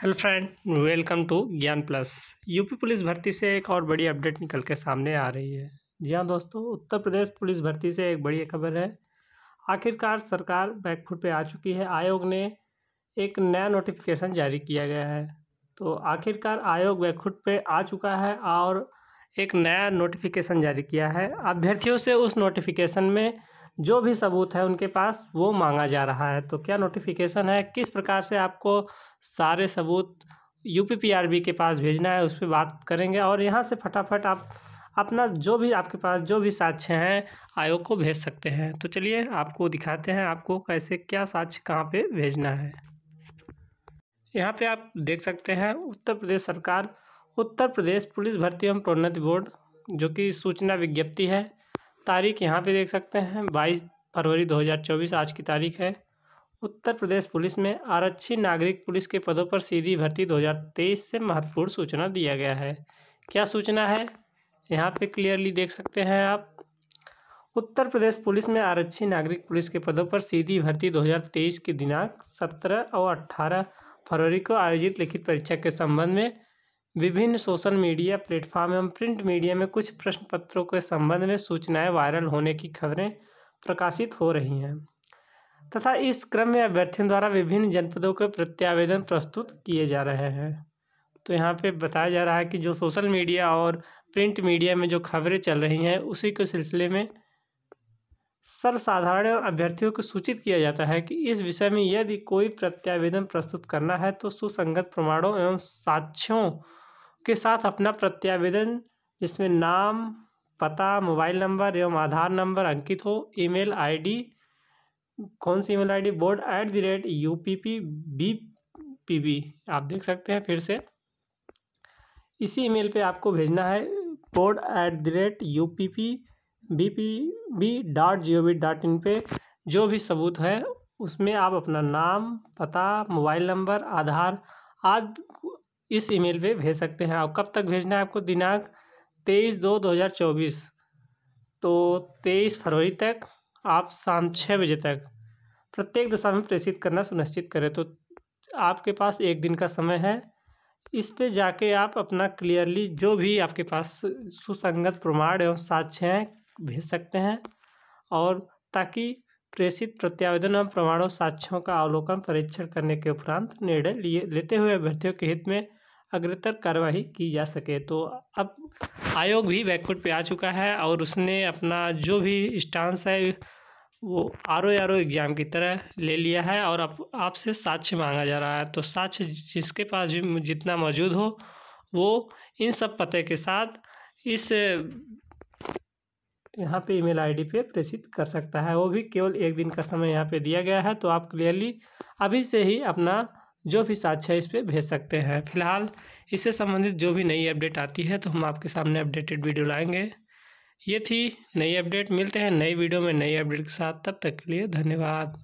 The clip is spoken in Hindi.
hello friend welcome to Gyan plus UP police भर्ती से एक और बड़ी अपडेट निकल के सामने आ रही है जी हाँ दोस्तों उत्तर प्रदेश पुलिस भर्ती से एक बड़ी खबर है आखिरकार सरकार बैकफुट पे आ चुकी है आयोग ने एक नया नोटिफिकेशन जारी किया गया है तो आखिरकार आयोग बैकफुट पे आ चुका है और एक नया नोटिफिकेशन जारी किया है अभ्यर्थियों से उस नोटिफिकेशन में जो भी सबूत है उनके पास वो मांगा जा रहा है तो क्या नोटिफिकेशन है किस प्रकार से आपको सारे सबूत यू के पास भेजना है उस पर बात करेंगे और यहाँ से फटाफट आप अपना जो भी आपके पास जो भी साक्ष्य हैं आयोग को भेज सकते हैं तो चलिए आपको दिखाते हैं आपको कैसे क्या साक्ष्य कहाँ पे भेजना है यहाँ पे आप देख सकते हैं उत्तर प्रदेश सरकार उत्तर प्रदेश पुलिस भर्ती एवं प्रोन्नति बोर्ड जो कि सूचना विज्ञप्ति है तारीख यहाँ पे देख सकते हैं बाईस फरवरी 2024 आज की तारीख है उत्तर प्रदेश पुलिस में आरक्षी नागरिक पुलिस के पदों पर सीधी भर्ती 2023 से महत्वपूर्ण सूचना दिया गया है क्या सूचना है यहाँ पे क्लियरली देख सकते हैं आप उत्तर प्रदेश पुलिस में आरक्षी नागरिक पुलिस के पदों पर सीधी भर्ती 2023 के दिनांक 17 और 18 फरवरी को आयोजित लिखित परीक्षा के संबंध में विभिन्न सोशल मीडिया प्लेटफॉर्म एवं प्रिंट मीडिया में कुछ प्रश्न पत्रों के संबंध में सूचनाएं वायरल होने की खबरें प्रकाशित हो रही हैं तथा इस क्रम में अभ्यर्थियों द्वारा विभिन्न जनपदों के प्रत्यावेदन प्रस्तुत किए जा रहे हैं तो यहाँ पे बताया जा रहा है कि जो सोशल मीडिया और प्रिंट मीडिया में जो खबरें चल रही हैं उसी के सिलसिले में सर्वसाधारण अभ्यर्थियों को सूचित किया जाता है कि इस विषय में यदि कोई प्रत्यावेदन प्रस्तुत करना है तो सुसंगत प्रमाणों एवं साक्ष्यों के साथ अपना प्रत्यावेदन जिसमें नाम पता मोबाइल नंबर एवं आधार नंबर अंकित हो ईमेल आईडी कौन सी email ID board at the rate U P P B P B आप देख सकते हैं फिर से इसी ईमेल पे आपको भेजना है board at the rate U P P B P B dot G O V dot in पर जो भी सबूत है उसमें आप अपना नाम पता मोबाइल नंबर आधार आदि इस ईमेल पे भेज सकते हैं और कब तक भेजना है आपको दिनांक तेईस दो दो हज़ार चौबीस तो तेईस फरवरी तक आप शाम छः बजे तक प्रत्येक दशा में प्रेषित करना सुनिश्चित करें तो आपके पास एक दिन का समय है इस पे जाके आप अपना क्लियरली जो भी आपके पास सुसंगत प्रमाण एवं साक्ष्य हैं भेज सकते हैं और ताकि प्रेषित प्रत्यावेदन एवं प्रमाणों साक्ष्यों का अवलोकन परीक्षण करने के उपरांत निर्णय लिए लेते हुए अभ्यर्थियों के हित में अग्रतर कार्यवाही की जा सके तो अब आयोग भी बैकफुट पे आ चुका है और उसने अपना जो भी स्टांस है वो R O R O exam की तरह ले लिया है और अब आप, आपसे साक्ष्य मांगा जा रहा है तो साक्ष्य जिसके पास भी जितना मौजूद हो वो इन सब पते के साथ इस यहाँ पे ईमेल आईडी पे प्रेषित कर सकता है वो भी केवल एक दिन का समय यहाँ पे दिया गया है तो आप क्लियरली अभी से ही अपना जो भी साक्ष्य है इस पर भेज सकते हैं फिलहाल इससे संबंधित जो भी नई अपडेट आती है तो हम आपके सामने अपडेटेड वीडियो लाएंगे ये थी नई अपडेट मिलते हैं नई वीडियो में नई अपडेट के साथ तब तक के लिए धन्यवाद